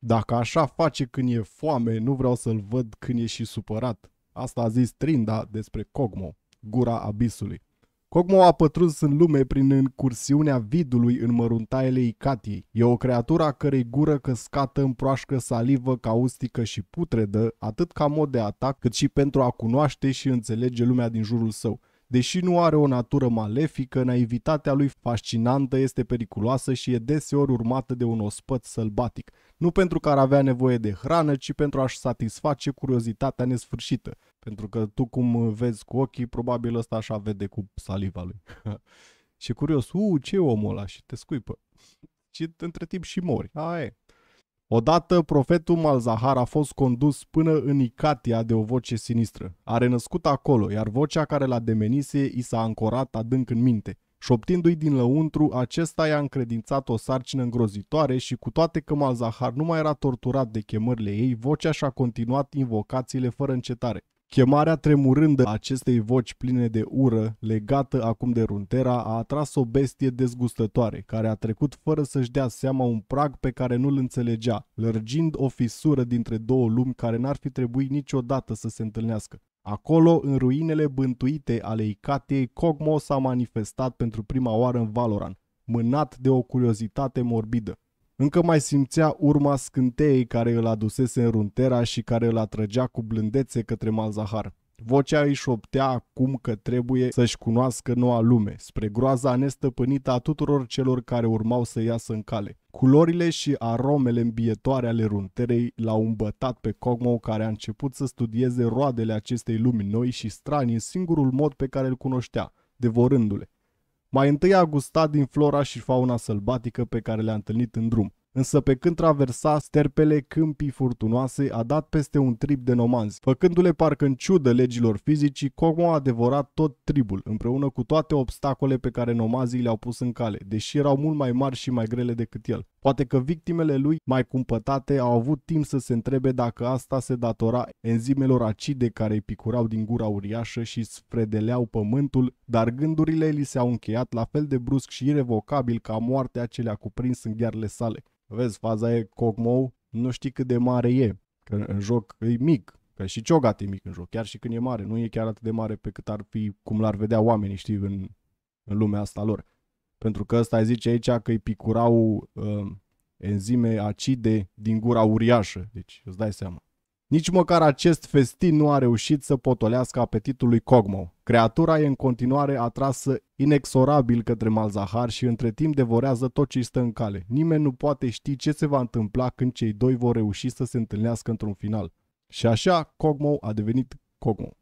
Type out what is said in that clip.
Dacă așa face când e foame, nu vreau să-l văd când e și supărat. Asta a zis Trinda despre Cogmo, gura abisului. Cogmo a pătruns în lume prin încursiunea vidului în măruntaiele Icatiei. E o creatură a cărei gură căscată proașcă salivă caustică și putredă, atât ca mod de atac, cât și pentru a cunoaște și înțelege lumea din jurul său. Deși nu are o natură malefică, naivitatea lui fascinantă este periculoasă și e deseori urmată de un ospăț sălbatic – nu pentru că ar avea nevoie de hrană, ci pentru a-și satisface curiozitatea nesfârșită. Pentru că tu cum vezi cu ochii, probabil ăsta așa vede cu saliva lui. și curios, u, ce e omul ăla? Și te scuipă. Și între timp și mori. A, e. Odată, profetul Malzahar a fost condus până în Icatia de o voce sinistră. A renăscut acolo, iar vocea care l-a demenise i s-a ancorat adânc în minte. Șoptindu-i din lăuntru, acesta i-a încredințat o sarcină îngrozitoare și cu toate că Malzahar nu mai era torturat de chemările ei, vocea și-a continuat invocațiile fără încetare. Chemarea tremurândă a acestei voci pline de ură, legată acum de Runtera, a atras o bestie dezgustătoare, care a trecut fără să-și dea seama un prag pe care nu-l înțelegea, lărgind o fisură dintre două lumi care n-ar fi trebuit niciodată să se întâlnească. Acolo, în ruinele bântuite ale Icatiei, Cogmo s-a manifestat pentru prima oară în Valoran, mânat de o curiozitate morbidă. Încă mai simțea urma scânteii care îl adusese în Runtera și care îl atrăgea cu blândețe către Malzahar. Vocea îi șoptea acum că trebuie să-și cunoască noua lume, spre groaza nestăpânită a tuturor celor care urmau să iasă în cale. Culorile și aromele îmbietoare ale runterei l-au îmbătat pe Cogmo care a început să studieze roadele acestei lumi noi și strani în singurul mod pe care îl cunoștea, devorându-le. Mai întâi a gustat din flora și fauna sălbatică pe care le-a întâlnit în drum, însă pe când traversa sterpele câmpii furtunoase a dat peste un trib de nomanzi, făcându-le parcă în ciudă legilor fizicii, Como a devorat tot tribul, împreună cu toate obstacole pe care nomazii le-au pus în cale, deși erau mult mai mari și mai grele decât el. Poate că victimele lui mai cumpătate au avut timp să se întrebe dacă asta se datora enzimelor acide care îi picurau din gura uriașă și sfredeleau pământul, dar gândurile li se-au încheiat la fel de brusc și irrevocabil ca moartea ce le-a cuprins în ghearele sale. Vezi, faza e Cogmou, nu știi cât de mare e, că în joc e mic, că și Ciogat e mic în joc, chiar și când e mare, nu e chiar atât de mare pe cât ar fi, cum l-ar vedea oamenii, știi, în, în lumea asta lor pentru că ăsta zice aici că îi picurau uh, enzime acide din gura uriașă, deci îți dai seama. Nici măcar acest festin nu a reușit să potolească apetitul lui Cogmo. Creatura e în continuare atrasă inexorabil către Malzahar și între timp devorează tot ce stă în cale. Nimeni nu poate ști ce se va întâmpla când cei doi vor reuși să se întâlnească într-un final. Și așa Cogmo a devenit Cogmo.